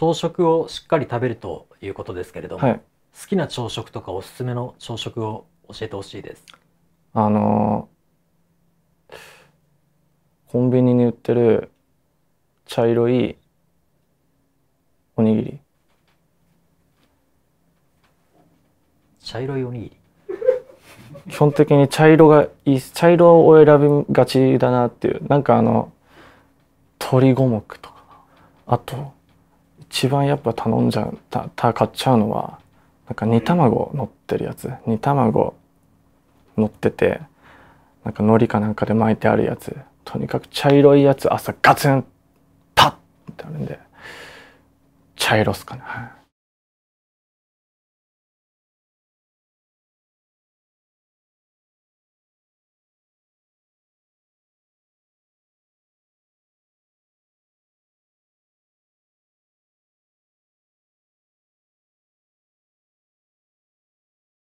朝食をしっかり食べるということですけれども、はい、好きな朝食とかおすすめの朝食を教えてほしいです。あのー、コンビニに売ってる茶色いおにぎり。茶色いおにぎり基本的に茶色がいい茶色を選びがちだなっていうなんかあの鶏五目とかあと一番やっぱ頼んじゃうたた買っちゃうのはなんか煮卵乗ってるやつ煮卵乗っててなんか海苔かなんかで巻いてあるやつとにかく茶色いやつ朝ガツンパッってあるんで茶色っすかねはい。